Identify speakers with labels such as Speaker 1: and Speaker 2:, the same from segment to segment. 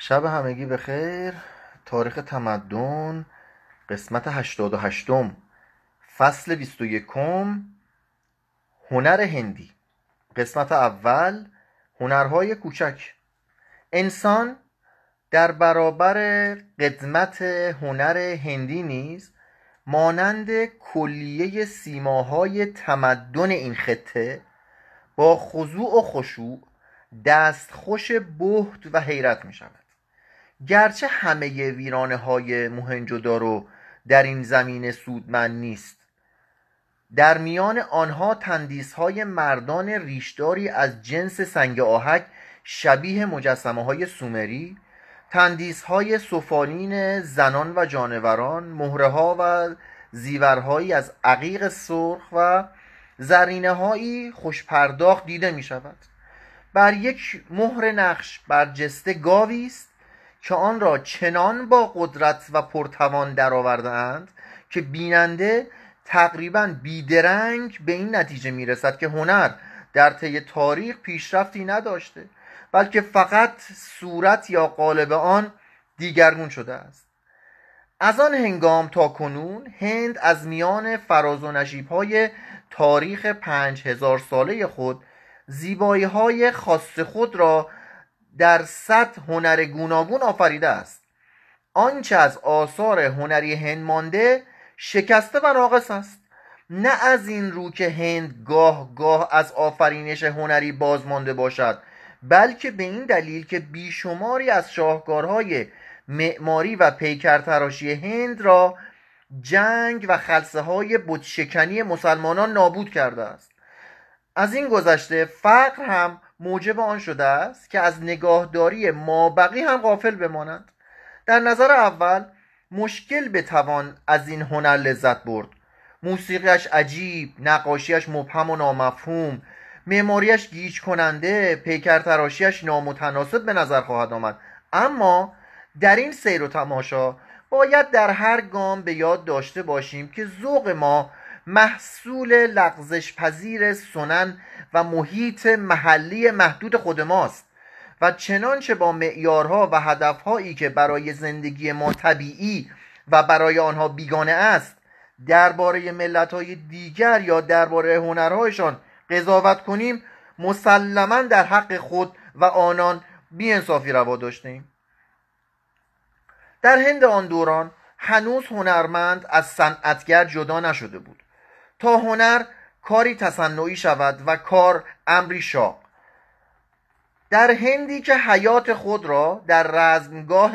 Speaker 1: شب همگی به خیر تاریخ تمدن قسمت 88 فصل 21 هنر هندی قسمت اول هنرهای کوچک انسان در برابر قدمت هنر هندی نیز مانند کلیه سیماهای تمدن این خطه با خضوع و خشوع دستخوش بهت و حیرت می شود گرچه همه ویرانه های مهنجدارو در این زمین سودمند نیست در میان آنها تندیس های مردان ریشداری از جنس سنگ آهک شبیه مجسمه های سومری تندیس های سفالین زنان و جانوران مهره ها و زیورهایی از عقیق سرخ و زرینه هایی خوشپرداخت دیده می شود بر یک مهر نقش بر جسته گاوی است که آن را چنان با قدرت و پرتوان درآوردهاند که بیننده تقریبا بیدرنگ به این نتیجه میرسد که هنر در طی تاریخ پیشرفتی نداشته بلکه فقط صورت یا قالب آن دیگرگون شده است از آن هنگام تا کنون هند از میان فراز و نشیب های تاریخ پنج هزار ساله خود زیبایی های خاص خود را در صد هنر گوناگون آفریده است آنچه از آثار هنری هند مانده شکسته و ناقص است نه از این رو که هند گاه گاه از آفرینش هنری باز مانده باشد بلکه به این دلیل که بیشماری از شاهکارهای معماری و پیکرتراشی هند را جنگ و خلصه های بودشکنی مسلمانان نابود کرده است از این گذشته فقر هم موجب آن شده است که از نگاهداری مابقی هم غافل بمانند در نظر اول مشکل بتوان از این هنر لذت برد موسیقیش عجیب نقاشیش مبهم و نامفهوم معماریش گیج کننده پیکر تراشیش نامتناسب به نظر خواهد آمد اما در این سیر و تماشا باید در هر گام به یاد داشته باشیم که ذوق ما محصول لغزش پذیر سنن و محیط محلی محدود خود ماست و چنانچه با معیارها و هدفهایی که برای زندگی ما طبیعی و برای آنها بیگانه است درباره ملتهای دیگر یا درباره هنرهایشان قضاوت کنیم مسلما در حق خود و آنان بیانصافی روا داشتیم در هند آن دوران هنوز هنرمند از صنعتگر جدا نشده بود تا هنر کاری تصنعی شود و کار امری شاق در هندی که حیات خود را در رزمگاه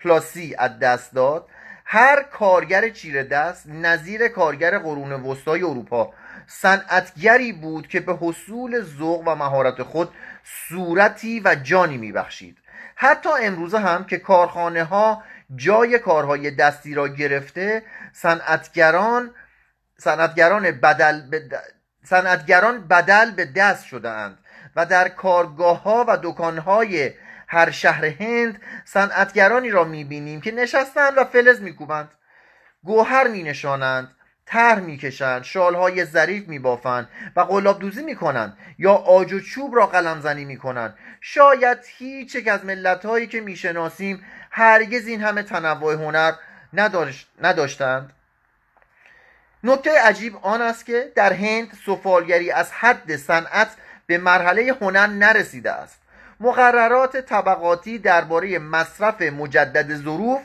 Speaker 1: پلاسی از دست داد هر کارگر چیره دست نظیر کارگر قرون وسطای اروپا صنعتگری بود که به حصول ذوق و مهارت خود صورتی و جانی میبخشید حتی امروزه هم که کارخانه ها جای کارهای دستی را گرفته صنعتگران صنعتگران بدل به صنعتگران بدل به دست شدهاند و در کارگاه ها و دکان های هر شهر هند صنعتگرانی را میبینیم که نشستند و فلز میکوبند گوهر مینشانند طرح میکشند های ظریف میبافند و قلاب دوزی میکنند یا آج و چوب را قلمزنی میکنند شاید هیچ یک از هایی که میشناسیم هرگز این همه تنوع هنر نداشتند نکته عجیب آن است که در هند سفالگری از حد صنعت به مرحله هنر نرسیده است مقررات طبقاتی درباره مصرف مجدد ظروف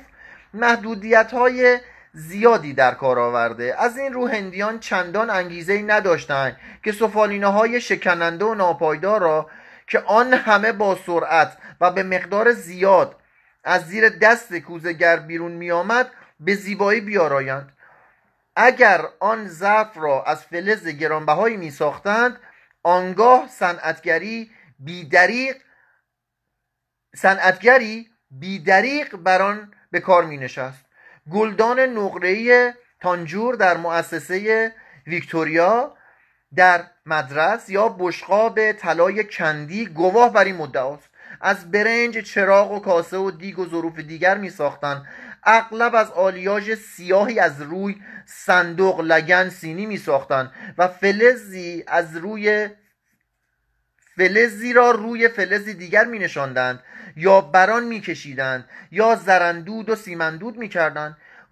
Speaker 1: محدودیت های زیادی در کار آورده از این رو هندیان چندان انگیزه ای نداشتند که سفالینه های شکننده و ناپایدار را که آن همه با سرعت و به مقدار زیاد از زیر دست کوزگر بیرون می آمد به زیبایی بیارایند اگر آن ظرف را از فلز گرانبهایی می ساختند آنگاه صنعتگری بیدریق صنعتگری بیدریق بر آن به کار می نشست گلدان نقره تانجور در مؤسسه ویکتوریا در مدرس یا بشقاب طلای کندی گواه بر این مدعاست از برنج چراغ و کاسه و دیگ و ظروف دیگر می ساختن اغلب از آلیاژ سیاهی از روی صندوق لگن سینی می ساختن و فلزی از روی فلزی را روی فلزی دیگر می نشاندند یا بران می کشیدند یا زرندود و سیمندود می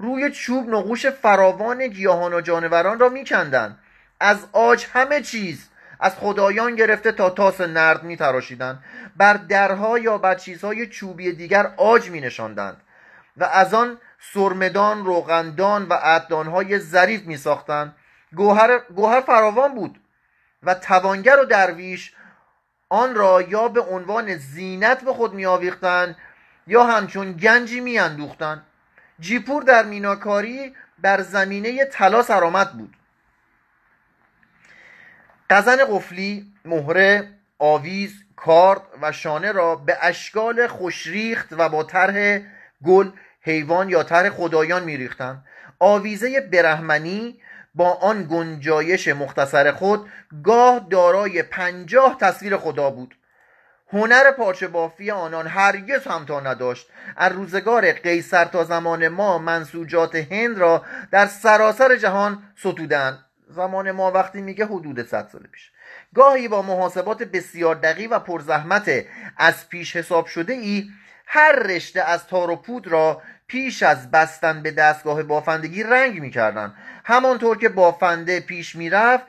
Speaker 1: روی چوب نقوش فراوان گیاهان و جانوران را می از آج همه چیز از خدایان گرفته تا تاس نرد می تراشیدن. بر درها یا بر چیزهای چوبی دیگر آج می نشاندند و از آن سرمدان روغندان و های ظریف می ساختن. گوهر, گوهر فراوان بود و توانگر و درویش آن را یا به عنوان زینت به خود می یا همچون گنجی می اندوختن. جیپور در میناکاری بر زمینه طلا سرامت بود قزن قفلی، مهره، آویز، کارد و شانه را به اشکال خوشریخت و با طرح گل حیوان یا تر خدایان میریختند آویزه برهمنی با آن گنجایش مختصر خود گاه دارای پنجاه تصویر خدا بود هنر پارچه بافی آنان هرگز همتا نداشت از روزگار قیصر تا زمان ما منسوجات هند را در سراسر جهان ستودند زمان ما وقتی میگه حدود 100 سال پیش گاهی با محاسبات بسیار دقیق و پرزحمت از پیش حساب شده ای هر رشته از تار و پود را پیش از بستن به دستگاه بافندگی رنگ میکردن همانطور که بافنده پیش میرفت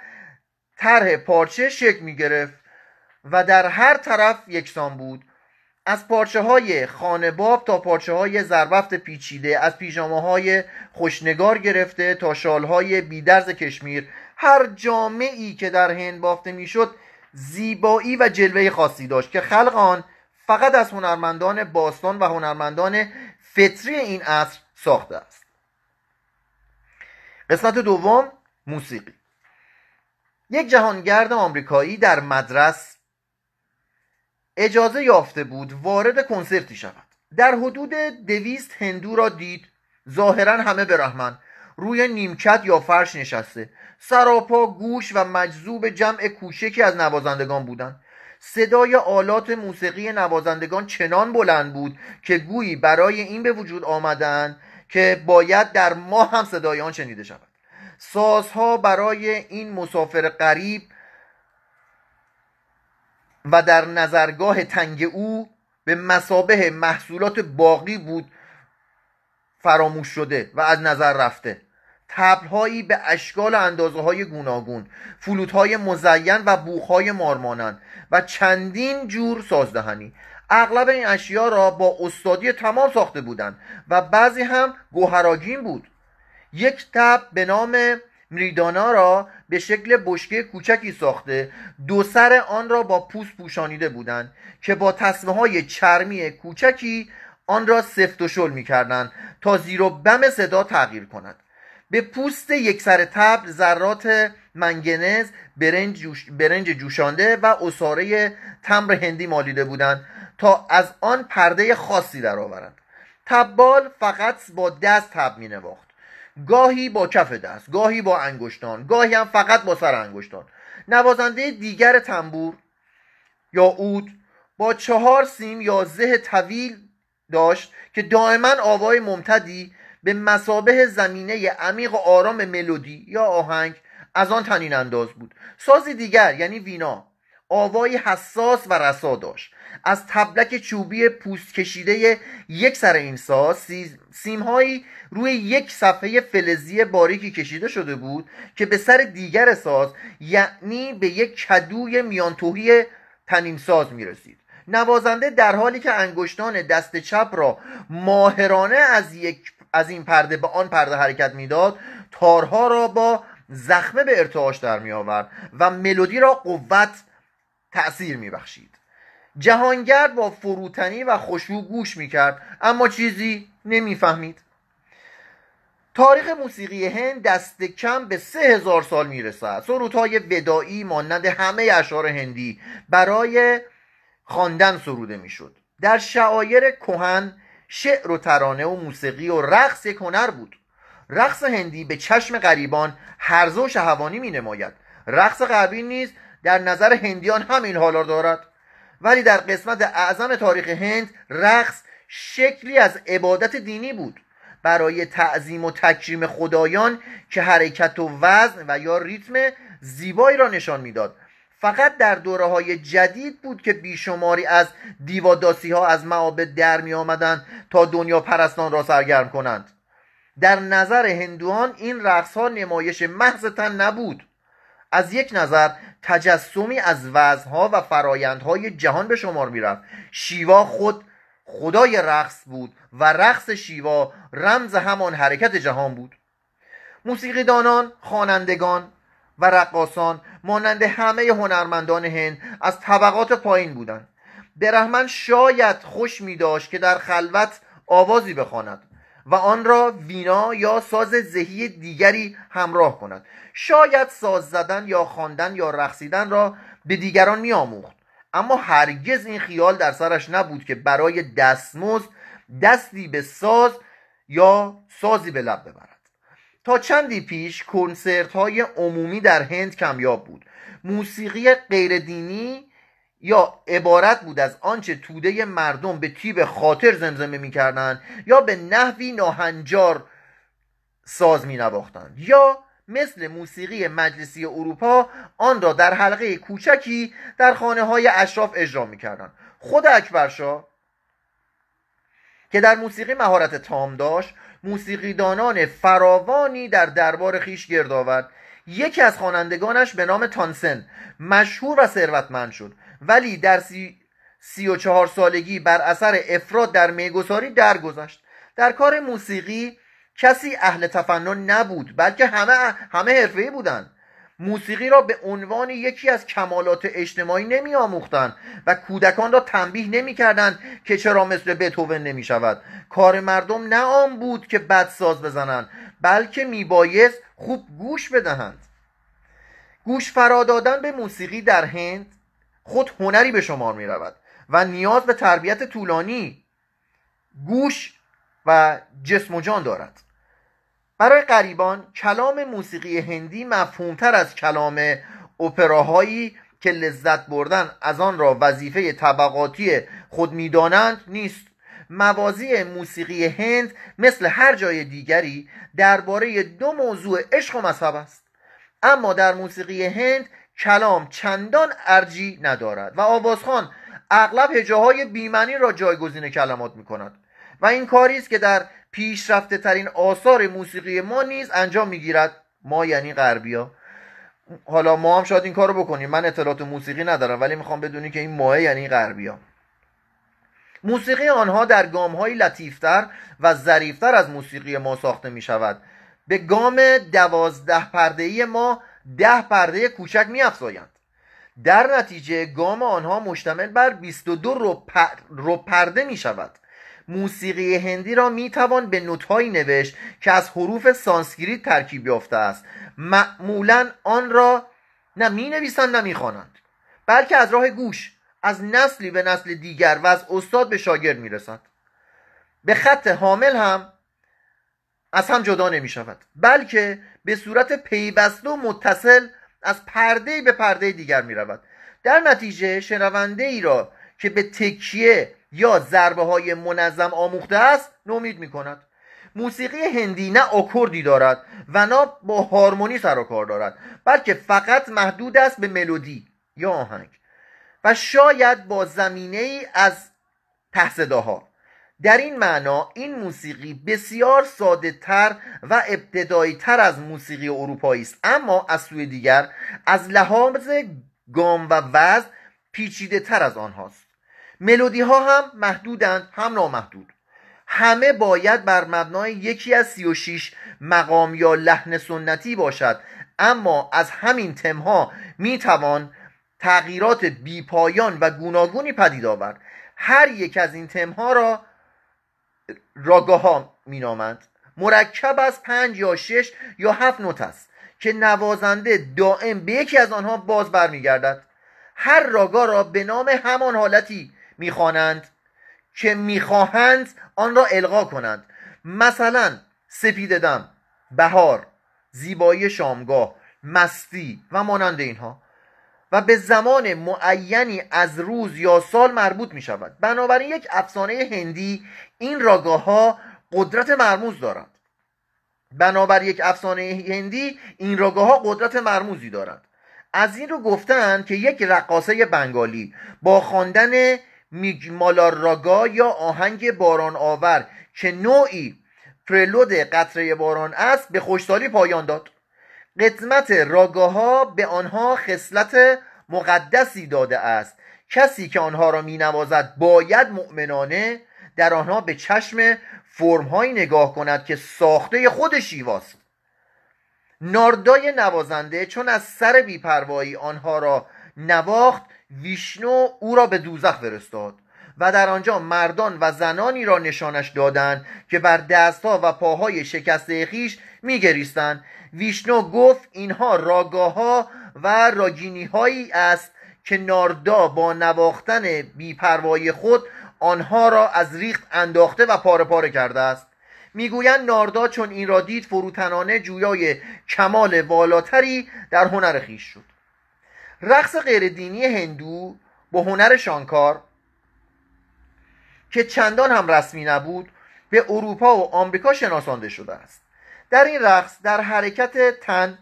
Speaker 1: طرح پارچه شکل میگرفت و در هر طرف یکسان بود از پارچه های خانباب تا پارچه های زربفت پیچیده از پیژامه های خوشنگار گرفته تا شال های بیدرز کشمیر هر ای که در هند بافته میشد زیبایی و جلوه خاصی داشت که خلق آن فقط از هنرمندان باستان و هنرمندان فطری این عصر ساخته است قسمت دوم موسیقی یک جهانگرد آمریکایی در مدرس اجازه یافته بود وارد کنسرتی شود در حدود دویست هندو را دید ظاهرا همه برهمن روی نیمکت یا فرش نشسته سراپا گوش و مجذوب جمع کوچکی از نوازندگان بودند صدای آلات موسیقی نوازندگان چنان بلند بود که گویی برای این به وجود آمدن که باید در ما هم صدای آن شنیده شود سازها برای این مسافر قریب و در نظرگاه تنگ او به مسابه محصولات باقی بود فراموش شده و از نظر رفته تبلهایی به اشکال و اندازه های گوناگون های مزین و های مارمانند و چندین جور سازدهنی اغلب این اشیا را با استادی تمام ساخته بودند و بعضی هم گوهراگین بود یک تب به نام مریدانا را به شکل بشکه کوچکی ساخته دو سر آن را با پوست پوشانیده بودند که با تصمه های چرمی کوچکی آن را سفت و شل می کردن تا زیر و بم صدا تغییر کند به پوست یک سر تبل ذرات منگنز برنج, جوش، برنج جوشانده و اصاره تمر هندی مالیده بودند تا از آن پرده خاصی درآورند تبال فقط با دست تب می نواخت گاهی با کف دست گاهی با انگشتان گاهی هم فقط با سر انگشتان نوازنده دیگر تنبور یا اود با چهار سیم یا زه طویل داشت که دائما آوای ممتدی به مسابه زمینه عمیق و آرام ملودی یا آهنگ از آن تنین انداز بود سازی دیگر یعنی وینا آوای حساس و رسا داشت از تبلک چوبی پوست کشیده یک سر این ساز سیمهایی روی یک صفحه فلزی باریکی کشیده شده بود که به سر دیگر ساز یعنی به یک کدوی میانتوهی تنیم ساز می رسید نوازنده در حالی که انگشتان دست چپ را ماهرانه از, یک از این پرده به آن پرده حرکت میداد تارها را با زخمه به ارتعاش در می آورد و ملودی را قوت تأثیر بخشید جهانگرد با فروتنی و خوشبو گوش می کرد اما چیزی فهمید تاریخ موسیقی هند دست کم به سه هزار سال میرسد سرودهای ودایی مانند همه اشعار هندی برای خواندن سروده شد در شعایر کهن شعر و ترانه و موسیقی و رقص یک هنر بود رقص هندی به چشم غریبان هرزه و شهوانی نماید رقص غربی نیز در نظر هندیان همین حالا دارد ولی در قسمت اعظم تاریخ هند رقص شکلی از عبادت دینی بود برای تعظیم و تکریم خدایان که حرکت و وزن و یا ریتم زیبایی را نشان میداد فقط در دوره های جدید بود که بیشماری از دیواداسی ها از معابد در می آمدن تا دنیا پرستان را سرگرم کنند در نظر هندوان این رقص ها نمایش محض تن نبود از یک نظر تجسمی از وزنها و فرایندهای جهان به شمار میرفت شیوا خود خدای رقص بود و رقص شیوا رمز همان حرکت جهان بود موسیقیدانان، خوانندگان و رقاسان مانند همه هنرمندان هند از طبقات پایین بودند. برهمن شاید خوش می داشت که در خلوت آوازی بخواند و آن را وینا یا ساز ذهی دیگری همراه کند شاید ساز زدن یا خواندن یا رقصیدن را به دیگران میآموخت اما هرگز این خیال در سرش نبود که برای دستمزد دستی به ساز یا سازی به لب ببرد تا چندی پیش کنسرت های عمومی در هند کمیاب بود موسیقی غیردینی یا عبارت بود از آنچه توده مردم به تیب خاطر زمزمه میکردند یا به نحوی ناهنجار ساز می یا مثل موسیقی مجلسی اروپا آن را در حلقه کوچکی در خانه های اشراف اجرا میکردند خود اکبرشاه که در موسیقی مهارت تام داشت موسیقیدانان فراوانی در دربار خیش گرد آورد یکی از خوانندگانش به نام تانسن مشهور و ثروتمند شد ولی در سی, سی و چهار سالگی بر اثر افراد در میگساری درگذشت در کار موسیقی کسی اهل تفنن نبود بلکه همه همه حرفه‌ای بودند موسیقی را به عنوان یکی از کمالات اجتماعی نمی و کودکان را تنبیه نمی کردن که چرا مثل بتوون نمی شود کار مردم نه آن بود که بد ساز بزنند بلکه می بایست خوب گوش بدهند گوش فرا دادن به موسیقی در هند خود هنری به شمار می رود و نیاز به تربیت طولانی گوش و جسم و جان دارد برای قریبان کلام موسیقی هندی مفهومتر از کلام اپراهایی که لذت بردن از آن را وظیفه طبقاتی خود میدانند نیست موازی موسیقی هند مثل هر جای دیگری درباره دو موضوع عشق و مذهب است اما در موسیقی هند کلام چندان ارجی ندارد و آوازخان اغلب هجاهای بیمنی را جایگزین کلمات می کند و این کاری است که در پیشرفته ترین آثار موسیقی ما نیز انجام میگیرد ما یعنی غربیا حالا ما هم شاید این کارو بکنیم من اطلاعات موسیقی ندارم ولی میخوام بدونی که این ماه یعنی غربیا موسیقی آنها در گام های لطیفتر و ظریفتر از موسیقی ما ساخته می شود به گام دوازده پرده ما ده پرده کوچک میافزایند در نتیجه گام آنها مشتمل بر 22 رو, پر... پرده می شود موسیقی هندی را می توان به نوتهایی نوشت که از حروف سانسکریت ترکیب یافته است معمولا آن را نه می نویسند نه می خوانند بلکه از راه گوش از نسلی به نسل دیگر و از استاد به شاگرد می رسند به خط حامل هم از هم جدا نمی شود بلکه به صورت پیوسته و متصل از پرده به پرده دیگر می رود در نتیجه شنونده ای را که به تکیه یا ضربه های منظم آموخته است نومید می کند موسیقی هندی نه آکوردی دارد و نه با هارمونی سر و کار دارد بلکه فقط محدود است به ملودی یا آهنگ و شاید با زمینه ای از تحصده در این معنا این موسیقی بسیار ساده تر و ابتدایی تر از موسیقی اروپایی است اما از سوی دیگر از لحاظ گام و وزن پیچیده تر از آنهاست ملودی ها هم محدودند هم نامحدود همه باید بر مبنای یکی از سی شیش مقام یا لحن سنتی باشد اما از همین تمها می توان تغییرات بیپایان و گوناگونی پدید آورد هر یک از این تمها را راگاه ها مینامند مرکب از پنج یا شش یا هفت نوت است که نوازنده دائم به یکی از آنها باز برمیگردد هر راگا را به نام همان حالتی میخوانند که میخواهند آن را القا کنند مثلا سپید دم بهار زیبایی شامگاه مستی و مانند اینها و به زمان معینی از روز یا سال مربوط می شود بنابراین یک افسانه هندی این راگاه ها قدرت مرموز دارند بنابر یک افسانه هندی این راگاه ها قدرت مرموزی دارند از این رو گفتن که یک رقاصه بنگالی با خواندن میگمالا راگا یا آهنگ باران آور که نوعی پرلود قطره باران است به خوشسالی پایان داد قدمت ها به آنها خصلت مقدسی داده است کسی که آنها را مینوازد باید مؤمنانه در آنها به چشم فرمهایی نگاه کند که ساخته خود شیواست ناردای نوازنده چون از سر بیپروایی آنها را نواخت ویشنو او را به دوزخ فرستاد و در آنجا مردان و زنانی را نشانش دادند که بر دستها و پاهای شکسته خیش میگریستند ویشنو گفت اینها راگاها و راگینی هایی است که ناردا با نواختن بیپروایی خود آنها را از ریخت انداخته و پاره پاره کرده است میگویند ناردا چون این را دید فروتنانه جویای کمال والاتری در هنر خیش شد رقص دینی هندو با هنر شانکار که چندان هم رسمی نبود به اروپا و آمریکا شناسانده شده است در این رقص در حرکت تن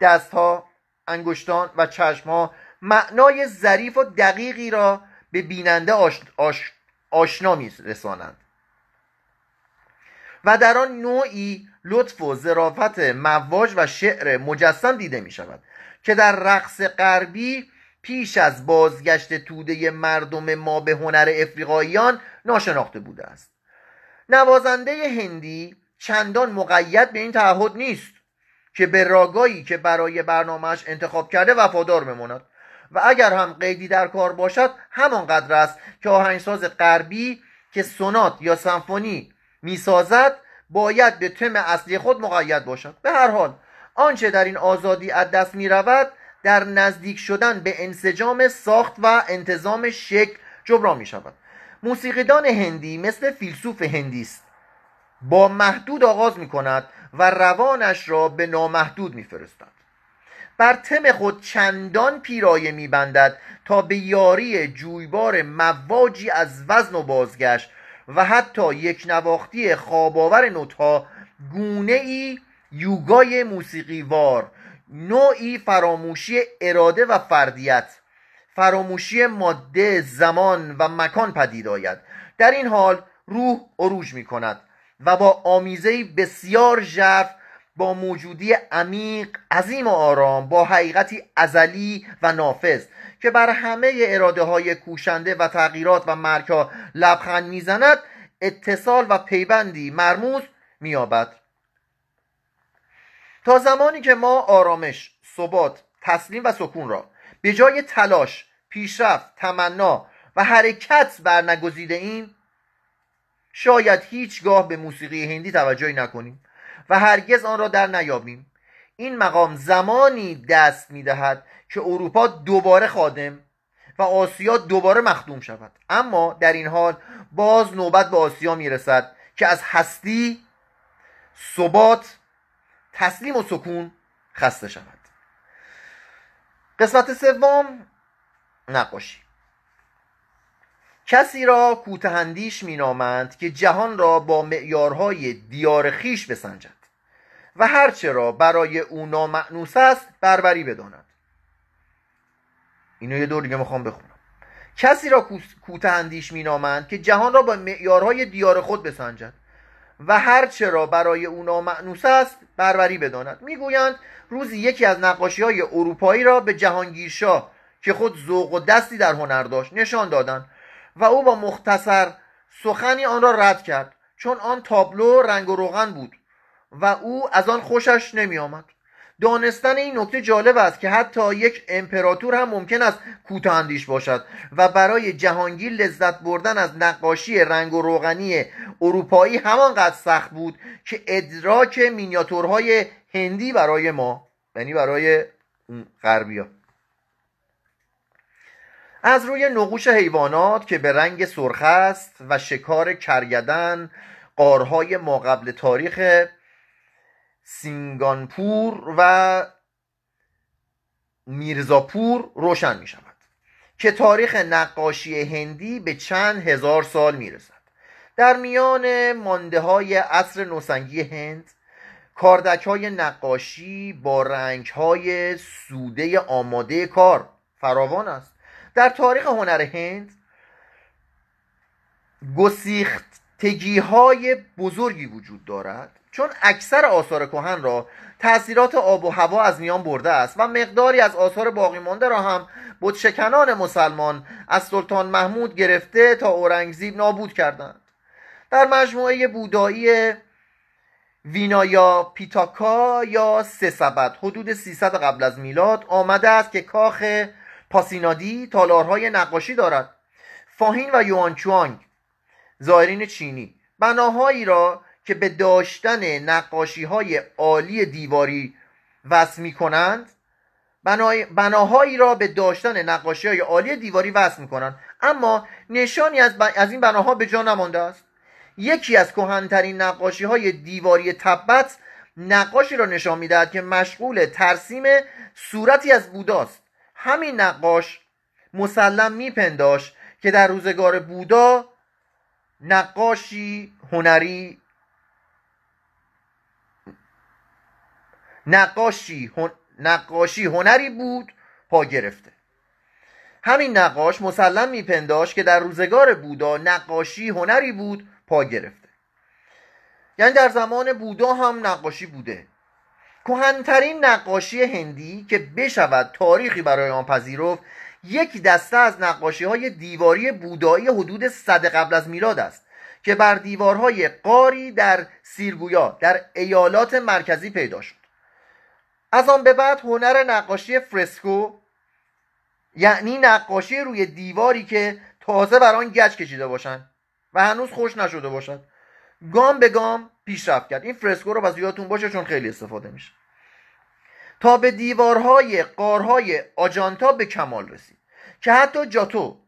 Speaker 1: دستها انگشتان و چشمها معنای ظریف و دقیقی را به بیننده آش... آشنا می رسانند و در آن نوعی لطف و ظرافت مواج و شعر مجسم دیده می شود که در رقص غربی پیش از بازگشت توده مردم ما به هنر افریقاییان ناشناخته بوده است نوازنده هندی چندان مقید به این تعهد نیست که به راگایی که برای برنامهش انتخاب کرده وفادار بماند و اگر هم قیدی در کار باشد همانقدر است که آهنگساز غربی که سونات یا سمفونی میسازد باید به تم اصلی خود مقید باشد به هر حال آنچه در این آزادی از دست می رود در نزدیک شدن به انسجام ساخت و انتظام شکل جبران می شود موسیقیدان هندی مثل فیلسوف هندی است با محدود آغاز می کند و روانش را به نامحدود می بر تم خود چندان پیرایه می بندد تا به یاری جویبار مواجی از وزن و بازگشت و حتی یک نواختی خواباور نوتها گونه ای یوگای موسیقیوار نوعی فراموشی اراده و فردیت فراموشی ماده زمان و مکان پدید آید در این حال روح عروج می کند و با آمیزه بسیار ژرف با موجودی عمیق عظیم و آرام با حقیقتی ازلی و نافذ که بر همه اراده های کوشنده و تغییرات و مرگها لبخند میزند اتصال و پیبندی مرموز مییابد تا زمانی که ما آرامش ثبات تسلیم و سکون را به جای تلاش پیشرفت تمنا و حرکت برنگزیده این شاید هیچگاه به موسیقی هندی توجهی نکنیم و هرگز آن را در نیابیم این مقام زمانی دست می دهد که اروپا دوباره خادم و آسیا دوباره مخدوم شود اما در این حال باز نوبت به آسیا می رسد که از هستی ثبات تسلیم و سکون خسته شود قسمت سوم نقاشی کسی را کوتهندیش مینامند که جهان را با معیارهای دیار خیش بسنجد و هرچه را برای او نامعنوس است بربری بداند اینو یه دور دیگه میخوام بخونم کسی را کوتهندیش مینامند که جهان را با معیارهای دیار خود بسنجد و هرچه را برای اونا معنوس است بربری بداند میگویند روزی یکی از نقاشی های اروپایی را به جهانگیرشاه که خود ذوق و دستی در هنر داشت نشان دادند و او با مختصر سخنی آن را رد کرد چون آن تابلو رنگ و روغن بود و او از آن خوشش نمی آمد دانستن این نکته جالب است که حتی یک امپراتور هم ممکن است کوتاندیش باشد و برای جهانگیر لذت بردن از نقاشی رنگ و روغنی اروپایی همانقدر سخت بود که ادراک مینیاتورهای هندی برای ما یعنی برای غربیا از روی نقوش حیوانات که به رنگ سرخ است و شکار کرگدن قارهای ما قبل تاریخ سینگانپور و میرزاپور روشن می شود که تاریخ نقاشی هندی به چند هزار سال می رسد در میان مانده های عصر نوسنگی هند کاردک های نقاشی با رنگ های سوده آماده کار فراوان است در تاریخ هنر هند تگی های بزرگی وجود دارد چون اکثر آثار کهن را تاثیرات آب و هوا از میان برده است و مقداری از آثار باقی مانده را هم شکنان مسلمان از سلطان محمود گرفته تا اورنگزیب نابود کردند در مجموعه بودایی وینایا پیتاکا یا سه سبد حدود 300 قبل از میلاد آمده است که کاخ پاسینادی تالارهای نقاشی دارد فاهین و یوانچوانگ زائرین چینی بناهایی را که به داشتن نقاشی های عالی دیواری وصل می کنند بناهایی را به داشتن نقاشی های عالی دیواری وصل می کنند اما نشانی از, از این بناها به جا نمانده است یکی از کهنترین نقاشی های دیواری تبت نقاشی را نشان میدهد که مشغول ترسیم صورتی از بوداست همین نقاش مسلم پنداش که در روزگار بودا نقاشی هنری نقاشی, نقاشی هنری بود پا گرفته همین نقاش مسلم میپنداش که در روزگار بودا نقاشی هنری بود پا گرفته یعنی در زمان بودا هم نقاشی بوده کهنترین نقاشی هندی که بشود تاریخی برای آن پذیرفت یک دسته از نقاشی های دیواری بودایی حدود صد قبل از میلاد است که بر دیوارهای قاری در سیرگویا در ایالات مرکزی پیدا شد از آن به بعد هنر نقاشی فرسکو یعنی نقاشی روی دیواری که تازه بر آن گچ کشیده باشند و هنوز خوش نشده باشد گام به گام پیشرفت کرد این فرسکو رو باز یادتون باشه چون خیلی استفاده میشه تا به دیوارهای قارهای آجانتا به کمال رسید که حتی جاتو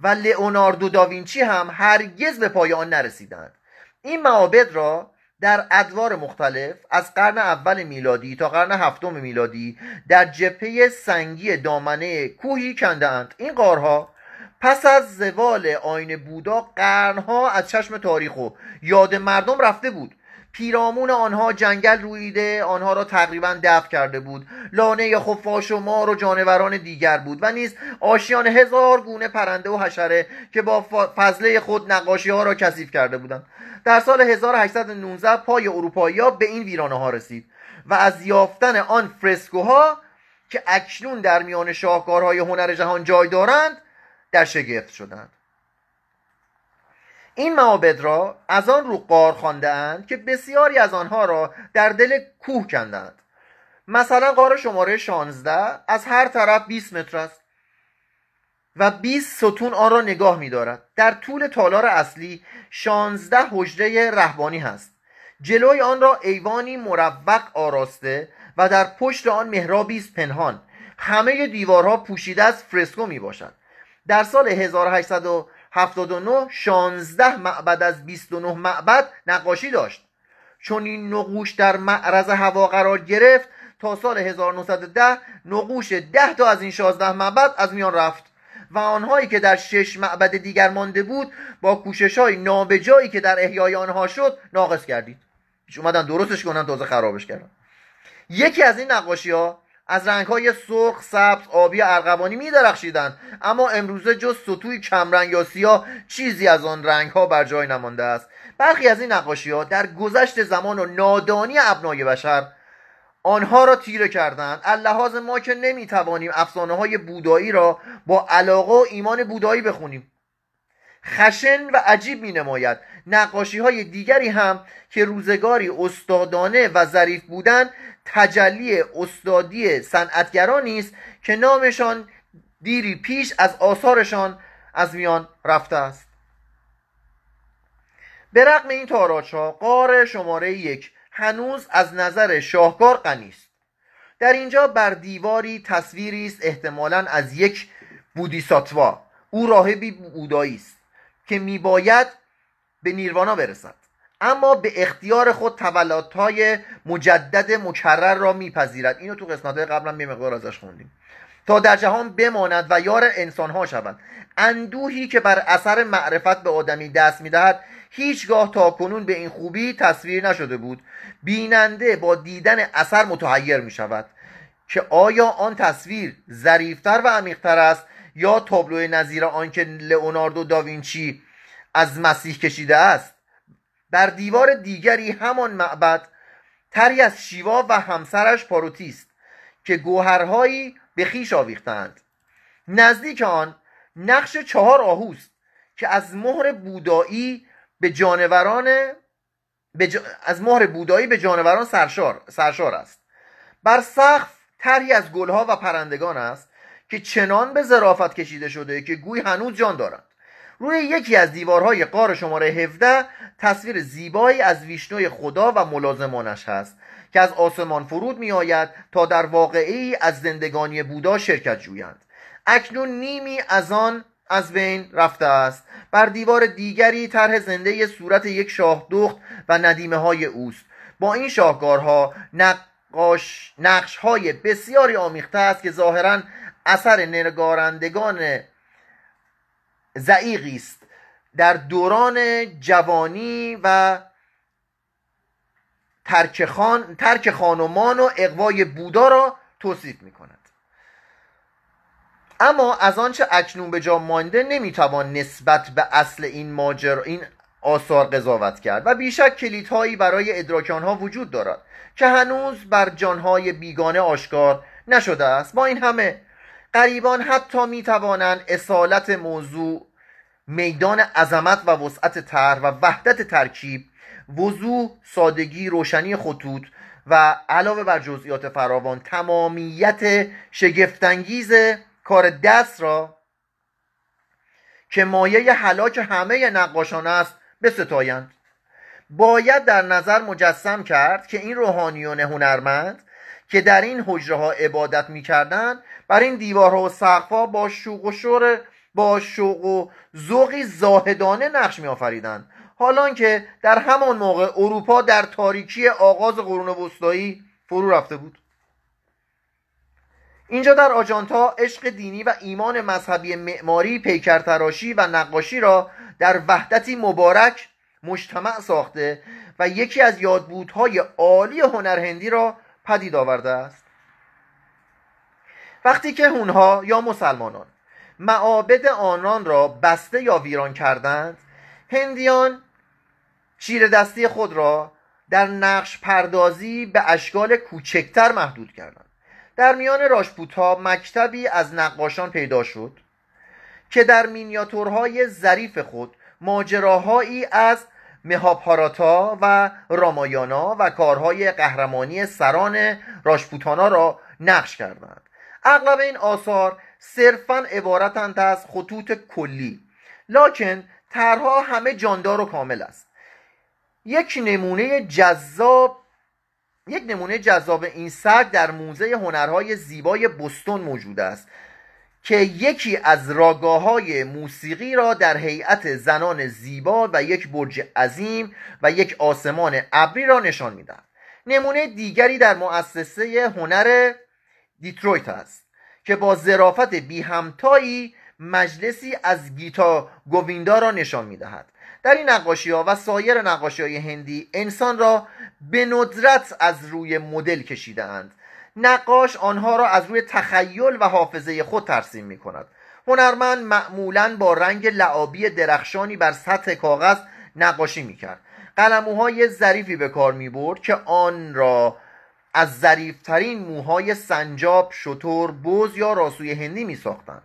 Speaker 1: و لئوناردو داوینچی هم هرگز به پایان نرسیدند این معابد را در ادوار مختلف از قرن اول میلادی تا قرن هفتم میلادی در جپه سنگی دامنه کوهی اند این قارها پس از زوال آین بودا قرنها از چشم تاریخ و یاد مردم رفته بود پیرامون آنها جنگل رویده آنها را تقریبا دفع کرده بود لانه خفاش و مار و جانوران دیگر بود و نیز آشیان هزار گونه پرنده و حشره که با فضله خود نقاشی ها را کثیف کرده بودند در سال 1819 پای اروپایی ها به این ویرانه ها رسید و از یافتن آن فرسکوها که اکنون در میان شاهکارهای هنر جهان جای دارند در شگفت شدند این معابد را از آن رو قار خواندهاند که بسیاری از آنها را در دل کوه کندند مثلا قار شماره 16 از هر طرف 20 متر است و 20 ستون آن را نگاه می دارد. در طول تالار اصلی 16 حجره رهبانی هست جلوی آن را ایوانی مروق آراسته و در پشت آن مهرابی است پنهان همه دیوارها پوشیده از فرسکو می باشد در سال 1800 79 16 معبد از 29 معبد نقاشی داشت چون این نقوش در معرض هوا قرار گرفت تا سال 1910 نقوش 10 تا از این 16 معبد از میان رفت و آنهایی که در شش معبد دیگر مانده بود با کوشش های نابجایی که در احیای آنها شد ناقص کردید اومدن درستش کنن تازه خرابش کردن یکی از این نقاشی ها از های سرخ، سبز، آبی ارغوانی می درخشیدن اما امروزه جز سطوی کمرنگ یا سیاه چیزی از آن ها بر جای نمانده است برخی از این نقاشی ها در گذشت زمان و نادانی ابنای بشر آنها را تیره کردند اللحاظ ما که نمی توانیم افسانه های بودایی را با علاقه و ایمان بودایی بخونیم خشن و عجیب می نماید نقاشی های دیگری هم که روزگاری استادانه و ظریف بودند تجلی استادی صنعتگرانی است که نامشان دیری پیش از آثارشان از میان رفته است به رغم این تاراچا قار شماره یک هنوز از نظر شاهکار غنی است در اینجا بر دیواری تصویری است احتمالا از یک بودیساتوا او راهبی بودایی است که میباید به نیروانا برسد اما به اختیار خود تولدهای مجدد مکرر را میپذیرد اینو تو قسمت قبلا یه مقدار ازش خوندیم تا در جهان بماند و یار ها شوند اندوهی که بر اثر معرفت به آدمی دست میدهد هیچگاه تا کنون به این خوبی تصویر نشده بود بیننده با دیدن اثر متحیر می شود که آیا آن تصویر ظریفتر و عمیقتر است یا تابلو نظیر آنکه لئوناردو داوینچی از مسیح کشیده است در دیوار دیگری همان معبد تری از شیوا و همسرش پاروتی که گوهرهایی به خیش آویختند نزدیک آن نقش چهار آهوست که از مهر بودایی به جانوران از مهر بودایی به جانوران سرشار, سرشار است بر سقف طرحی از گلها و پرندگان است که چنان به ظرافت کشیده شده که گوی هنوز جان دارند روی یکی از دیوارهای قار شماره 17 تصویر زیبایی از ویشنوی خدا و ملازمانش هست که از آسمان فرود می آید تا در واقعی از زندگانی بودا شرکت جویند اکنون نیمی از آن از بین رفته است بر دیوار دیگری طرح زنده صورت یک شاه دخت و ندیمه های اوست با این شاهکارها نقاش نقش های بسیاری آمیخته است که ظاهرا اثر نگارندگان زعیقی است در دوران جوانی و ترک خان ترک خانمان و اقوای بودا را توصیف می کند اما از آنچه اکنون به جا مانده توان نسبت به اصل این ماجر این آثار قضاوت کرد و بیشک کلیدهایی برای ادراک آنها وجود دارد که هنوز بر جانهای بیگانه آشکار نشده است با این همه قریبان حتی می توانند اصالت موضوع میدان عظمت و وسعت طرح و وحدت ترکیب وضوع سادگی روشنی خطوط و علاوه بر جزئیات فراوان تمامیت شگفتانگیز کار دست را که مایه حلاک همه نقاشان است بستایند باید در نظر مجسم کرد که این روحانیون هنرمند که در این حجره ها عبادت می کردند بر این دیوارها و سقفا با شوق و شور با شوق و ذوقی زاهدانه نقش میآفریدند حالان که در همان موقع اروپا در تاریکی آغاز قرون وسطایی فرو رفته بود اینجا در آجانتا عشق دینی و ایمان مذهبی معماری پیکرتراشی و نقاشی را در وحدتی مبارک مجتمع ساخته و یکی از یادبودهای عالی هنر هندی را پدید آورده است وقتی که اونها یا مسلمانان معابد آنان را بسته یا ویران کردند هندیان شیر دستی خود را در نقش پردازی به اشکال کوچکتر محدود کردند در میان راشپوتا مکتبی از نقاشان پیدا شد که در مینیاتورهای ظریف خود ماجراهایی از مهاپاراتا و رامایانا و کارهای قهرمانی سران راشپوتانا را نقش کردند اغلب این آثار صرفا عبارتند از خطوط کلی لکن طرحها همه جاندار و کامل است یک نمونه جذاب یک نمونه جذاب این سگ در موزه هنرهای زیبای بستون موجود است که یکی از راگاه های موسیقی را در هیئت زنان زیبا و یک برج عظیم و یک آسمان ابری را نشان میدهد نمونه دیگری در مؤسسه هنر دیترویت است که با ظرافت بی همتایی مجلسی از گیتا گویندا را نشان می دهد در این نقاشی ها و سایر نقاشی های هندی انسان را به ندرت از روی مدل کشیده اند نقاش آنها را از روی تخیل و حافظه خود ترسیم می کند هنرمند معمولا با رنگ لعابی درخشانی بر سطح کاغذ نقاشی می کرد قلموهای ظریفی به کار می برد که آن را از ظریفترین موهای سنجاب، شطور، بز یا راسوی هندی می ساختند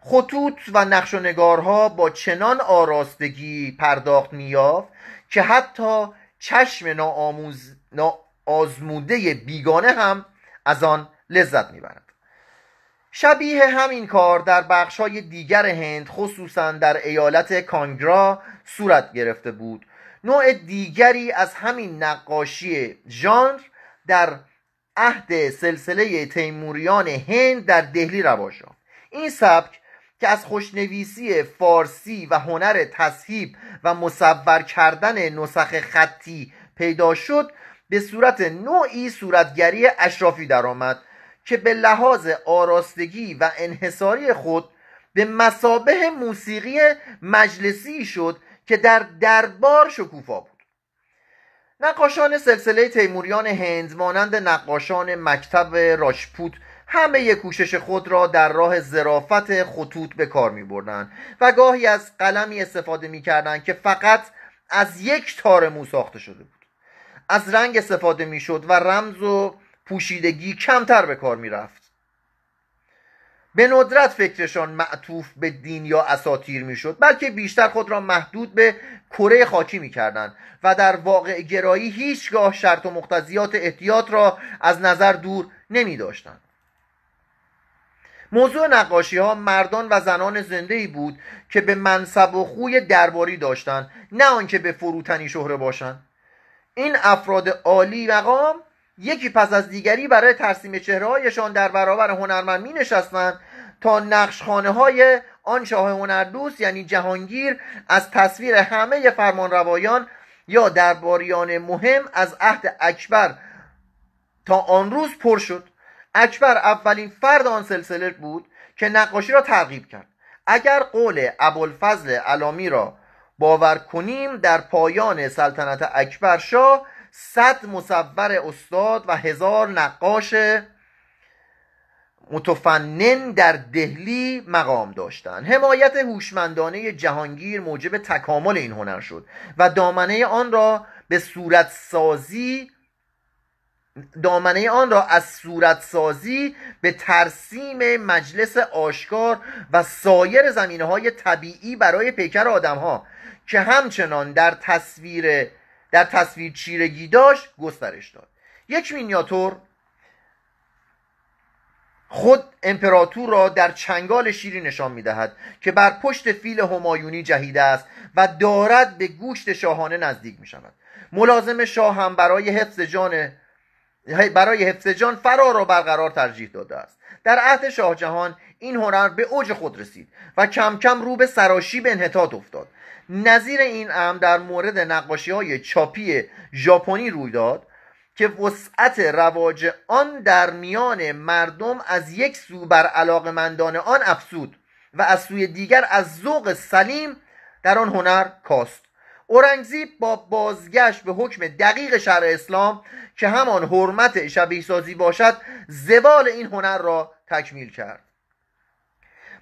Speaker 1: خطوط و نقش و نگارها با چنان آراستگی پرداخت میافت که حتی چشم ناآموز ناآزموده بیگانه هم از آن لذت میبرد شبیه همین کار در بخش های دیگر هند خصوصا در ایالت کانگرا صورت گرفته بود نوع دیگری از همین نقاشی ژانر در عهد سلسله تیموریان هند در دهلی رواج یافت این سبک که از خوشنویسی فارسی و هنر تصحیب و مصور کردن نسخ خطی پیدا شد به صورت نوعی صورتگری اشرافی درآمد که به لحاظ آراستگی و انحصاری خود به مسابه موسیقی مجلسی شد که در دربار شکوفا بود نقاشان سلسله تیموریان هند مانند نقاشان مکتب راشپوت همه کوشش خود را در راه زرافت خطوط به کار می بردن و گاهی از قلمی استفاده می کردن که فقط از یک تار مو ساخته شده بود از رنگ استفاده می شد و رمز و پوشیدگی کمتر به کار می رفت به ندرت فکرشان معطوف به دین یا اساتیر میشد بلکه بیشتر خود را محدود به کره خاکی میکردند و در واقع گرایی هیچگاه شرط و مقتضیات احتیاط را از نظر دور نمی داشتند موضوع نقاشی ها مردان و زنان زنده ای بود که به منصب و خوی درباری داشتند نه آنکه به فروتنی شهره باشند این افراد عالی مقام یکی پس از دیگری برای ترسیم چهرههایشان در برابر هنرمند می نشستند تا نقشخانه های آن شاه هنردوست یعنی جهانگیر از تصویر همه فرمانروایان یا درباریان مهم از عهد اکبر تا آن روز پر شد اکبر اولین فرد آن سلسله بود که نقاشی را ترغیب کرد اگر قول ابوالفضل علامی را باور کنیم در پایان سلطنت اکبر شاه صد مصور استاد و هزار نقاش متفنن در دهلی مقام داشتند حمایت هوشمندانه جهانگیر موجب تکامل این هنر شد و دامنه آن را به صورت سازی دامنه آن را از سازی به ترسیم مجلس آشکار و سایر زمینه های طبیعی برای پیکر آدم ها که همچنان در تصویر در تصویر چیرگی داشت گسترش داد یک مینیاتور خود امپراتور را در چنگال شیری نشان دهد که بر پشت فیل همایونی جهیده است و دارد به گوشت شاهانه نزدیک می شود ملازم شاه هم برای حفظ جان برای حفظ جان فرار را برقرار ترجیح داده است در عهد شاه جهان این هنر به اوج خود رسید و کم کم رو به سراشی به انحطاط افتاد نظیر این امر در مورد نقاشی های چاپی ژاپنی روی داد که وسعت رواج آن در میان مردم از یک سو بر علاقمندان آن افسود و از سوی دیگر از ذوق سلیم در آن هنر کاست اورنگزی با بازگشت به حکم دقیق شرع اسلام که همان حرمت شبیه سازی باشد زوال این هنر را تکمیل کرد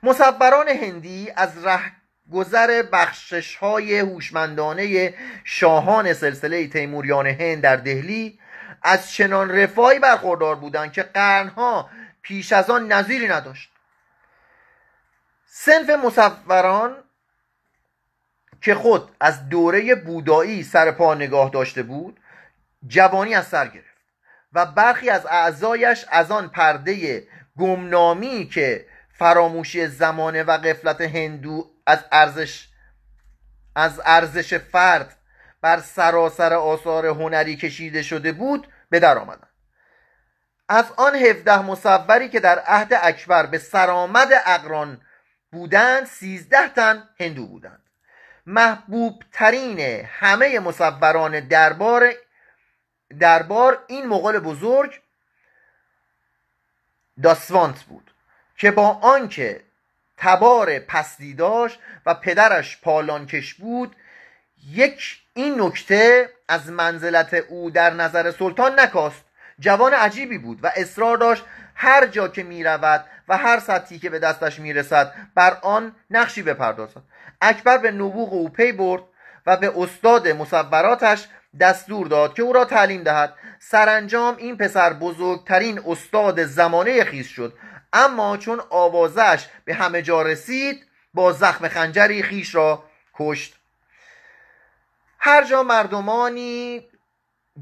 Speaker 1: مصبران هندی از ره گذر بخشش های هوشمندانه شاهان سلسله تیموریان هند در دهلی از چنان رفاهی برخوردار بودند که قرنها پیش از آن نظیری نداشت سنف مصوران که خود از دوره بودایی سر پا نگاه داشته بود جوانی از سر گرفت و برخی از اعضایش از آن پرده گمنامی که فراموشی زمانه و قفلت هندو از ارزش از ارزش فرد بر سراسر آثار هنری کشیده شده بود به در آمدن از آن هفده مصوری که در عهد اکبر به سرآمد اقران بودند سیزده تن هندو بودند محبوب ترین همه مصوران دربار دربار این مغول بزرگ داسوانت بود که با آنکه تبار پستی داشت و پدرش پالانکش بود یک این نکته از منزلت او در نظر سلطان نکاست جوان عجیبی بود و اصرار داشت هر جا که می رود و هر سطحی که به دستش می رسد بر آن نقشی بپردازد اکبر به نبوغ او پی برد و به استاد مصوراتش دستور داد که او را تعلیم دهد سرانجام این پسر بزرگترین استاد زمانه خیز شد اما چون آوازش به همه جا رسید با زخم خنجری خیش را کشت هر جا مردمانی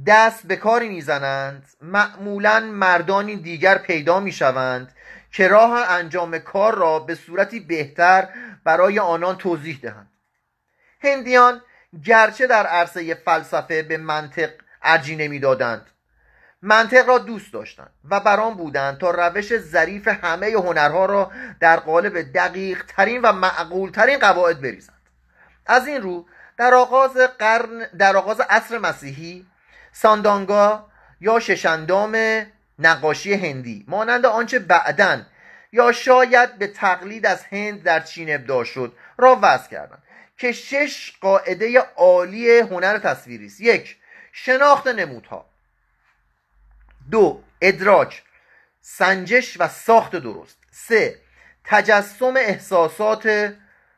Speaker 1: دست به کاری میزنند معمولا مردانی دیگر پیدا میشوند که راه انجام کار را به صورتی بهتر برای آنان توضیح دهند هندیان گرچه در عرصه فلسفه به منطق ارجی نمیدادند منطق را دوست داشتند و برام بودند تا روش ظریف همه هنرها را در قالب دقیق ترین و معقول ترین قواعد بریزند از این رو در آغاز قرن در آغاز عصر مسیحی ساندانگا یا ششندام نقاشی هندی مانند آنچه بعدا یا شاید به تقلید از هند در چین ابداع شد را وضع کردند که شش قاعده عالی هنر تصویری است یک شناخت نمودها دو ادراک سنجش و ساخت درست سه تجسم احساسات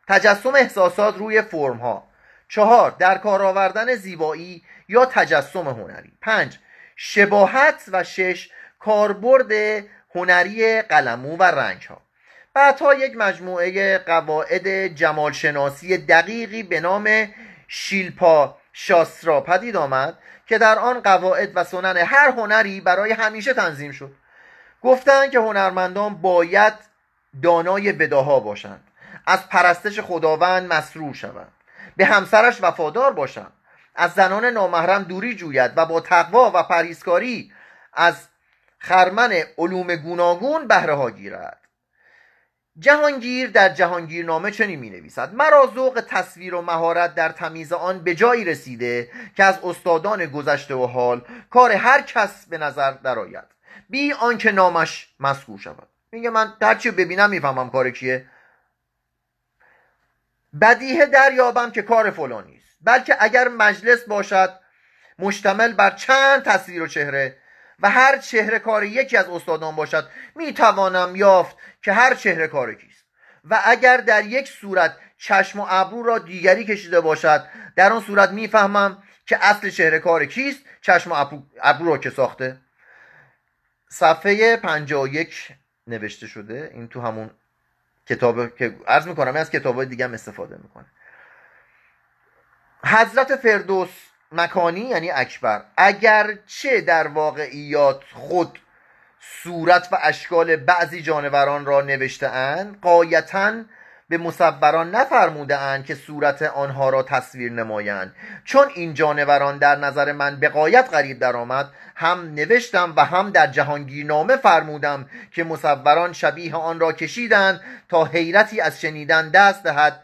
Speaker 1: تجسم احساسات روی فرم ها چهار در کار آوردن زیبایی یا تجسم هنری پنج شباهت و شش کاربرد هنری قلمو و رنگ ها بعدها یک مجموعه قواعد جمالشناسی دقیقی به نام شیلپا شاسترا پدید آمد که در آن قواعد و سنن هر هنری برای همیشه تنظیم شد گفتند که هنرمندان باید دانای بداها باشند از پرستش خداوند مسرور شوند به همسرش وفادار باشند از زنان نامحرم دوری جوید و با تقوا و پریزکاری از خرمن علوم گوناگون بهره ها گیرد جهانگیر در جهانگیرنامه چنین می نویسد مرا ذوق تصویر و مهارت در تمیز آن به جایی رسیده که از استادان گذشته و حال کار هر کس به نظر درآید بی آنکه نامش مذکور شود میگه من هرچی ببینم میفهمم کار کیه بدیه دریابم که کار فلانی است بلکه اگر مجلس باشد مشتمل بر چند تصویر و چهره و هر چهره کار یکی از استادان باشد می توانم یافت که هر چهره کار کیست و اگر در یک صورت چشم و ابرو را دیگری کشیده باشد در آن صورت میفهمم که اصل چهره کار کیست چشم و ابرو را که ساخته صفحه 51 نوشته شده این تو همون کتاب که عرض میکنم از کتاب های دیگه هم استفاده میکنه حضرت فردوس مکانی یعنی اکبر اگرچه در واقعیات خود صورت و اشکال بعضی جانوران را نوشته اند قایتا به مصوران نفرموده اند که صورت آنها را تصویر نمایند چون این جانوران در نظر من به قایت قریب درآمد هم نوشتم و هم در جهانگیرنامه فرمودم که مصوران شبیه آن را کشیدند تا حیرتی از شنیدن دست دهد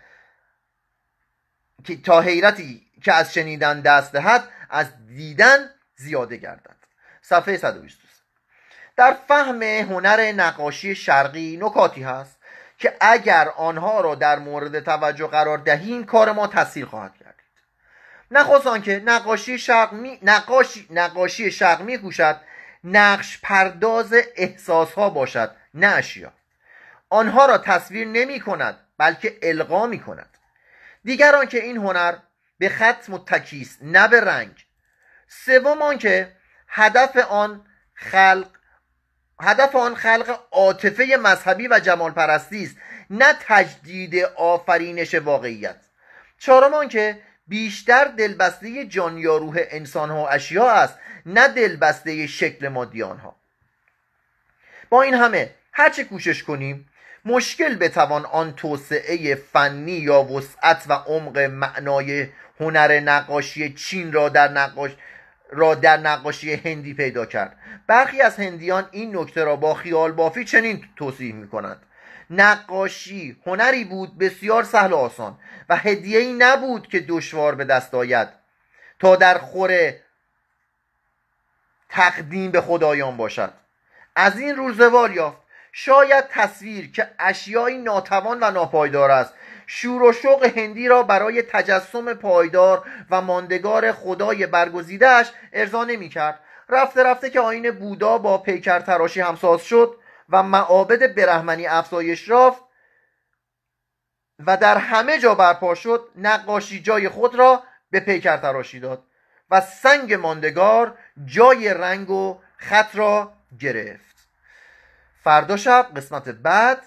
Speaker 1: تا حیرتی که از شنیدن دست دهد از دیدن زیاده گردد صفحه 120 در فهم هنر نقاشی شرقی نکاتی هست که اگر آنها را در مورد توجه قرار دهیم کار ما تاثیر خواهد کرد نخواست آنکه نقاشی شرق می... نقاشی... نقاشی شرق می نقش پرداز احساس ها باشد نه اشیا آنها را تصویر نمی کند بلکه القا می کند دیگران که این هنر به خط متکی است نه به رنگ سوم آنکه هدف آن خلق هدف آن خلق عاطفه مذهبی و جمال پرستی است نه تجدید آفرینش واقعیت چهارم آنکه بیشتر دلبسته روح انسان ها و اشیا است نه دلبسته شکل مادی آنها با این همه چه کوشش کنیم مشکل بتوان آن توسعه فنی یا وسعت و عمق معنای هنر نقاشی چین را در نقاش را در نقاشی هندی پیدا کرد برخی از هندیان این نکته را با خیال بافی چنین توصیح می کنند نقاشی هنری بود بسیار سهل و آسان و هدیه ای نبود که دشوار به دست آید تا در خور تقدیم به خدایان باشد از این روزوار یافت شاید تصویر که اشیایی ناتوان و ناپایدار است شور و شوق هندی را برای تجسم پایدار و ماندگار خدای برگزیدهش ارضا کرد رفته رفته که آین بودا با پیکر تراشی همساز شد و معابد برهمنی افزایش رافت و در همه جا برپا شد نقاشی جای خود را به پیکر تراشی داد و سنگ ماندگار جای رنگ و خط را گرفت فردا شب قسمت بعد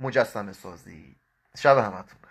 Speaker 1: مجسمه سازی شب همتون